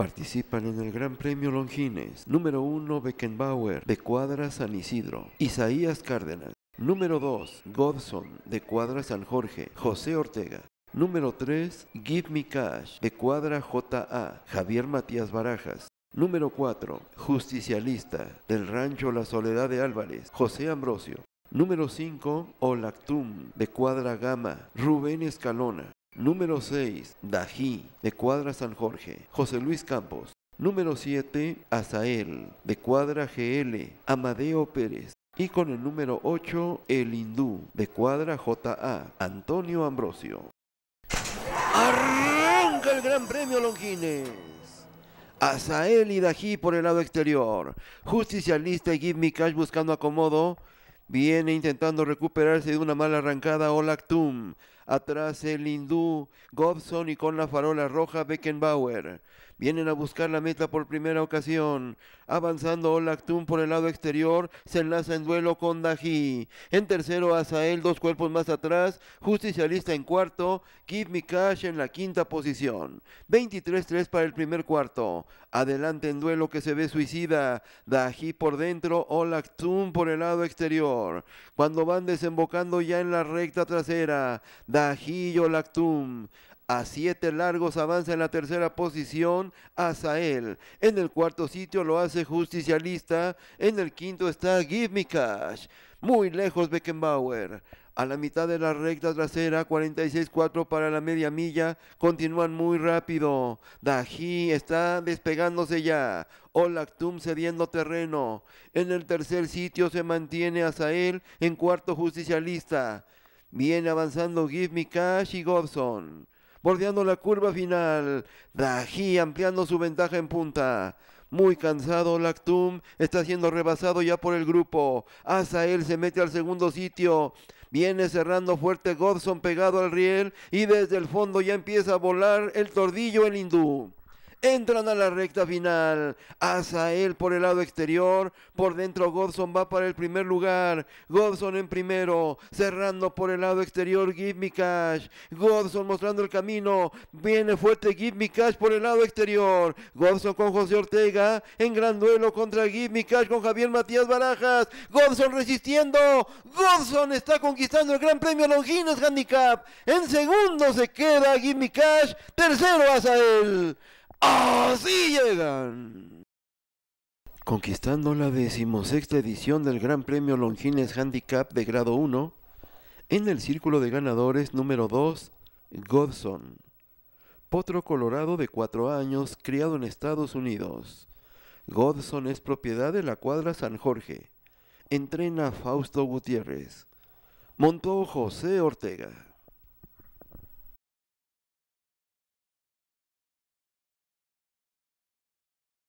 Participan en el Gran Premio Longines, número 1 Beckenbauer de Cuadra San Isidro, Isaías Cárdenas, número 2 Godson de Cuadra San Jorge, José Ortega, número 3 Give Me Cash de Cuadra JA, Javier Matías Barajas, número 4 Justicialista del Rancho La Soledad de Álvarez, José Ambrosio, número 5 Olactum de Cuadra Gama, Rubén Escalona, Número 6, Dají, de Cuadra San Jorge, José Luis Campos. Número 7, Azael, de Cuadra GL, Amadeo Pérez. Y con el número 8, El Hindú, de Cuadra JA, Antonio Ambrosio. ¡Arranca el Gran Premio Longines! Azael y Dají por el lado exterior. Justicialista y Give Me Cash buscando acomodo. Viene intentando recuperarse de una mala arrancada Olactum atrás el hindú Gobson y con la farola roja Beckenbauer. Vienen a buscar la meta por primera ocasión. Avanzando Olactum por el lado exterior, se enlaza en duelo con Dají. En tercero, Azael, dos cuerpos más atrás. Justicialista en cuarto. Give Me en la quinta posición. 23-3 para el primer cuarto. Adelante en duelo que se ve suicida. Dají por dentro, Olactum por el lado exterior. Cuando van desembocando ya en la recta trasera, Daji y Olactum. A siete largos avanza en la tercera posición Azael. En el cuarto sitio lo hace Justicialista. En el quinto está Give Me Cash. Muy lejos Beckenbauer. A la mitad de la recta trasera, 46-4 para la media milla, continúan muy rápido. Daji está despegándose ya. Olactum cediendo terreno. En el tercer sitio se mantiene Azael, en cuarto justicialista. Viene avanzando Give Me Cash y Gobson bordeando la curva final. Daji ampliando su ventaja en punta. Muy cansado, Lactum está siendo rebasado ya por el grupo. asael se mete al segundo sitio. Viene cerrando fuerte Godson pegado al riel y desde el fondo ya empieza a volar el tordillo el hindú. Entran a la recta final. Azael por el lado exterior. Por dentro Godson va para el primer lugar. Godson en primero. Cerrando por el lado exterior. Give me cash. Godson mostrando el camino. Viene fuerte Give me cash por el lado exterior. Godson con José Ortega. En gran duelo contra Give cash con Javier Matías Barajas. Godson resistiendo. Godson está conquistando el Gran Premio Longines Handicap. En segundo se queda Give me cash. Tercero Azael. ¡Así llegan! Conquistando la decimosexta edición del Gran Premio Longines Handicap de grado 1, en el círculo de ganadores número 2, Godson, potro colorado de 4 años criado en Estados Unidos. Godson es propiedad de la cuadra San Jorge. Entrena Fausto Gutiérrez. Montó José Ortega.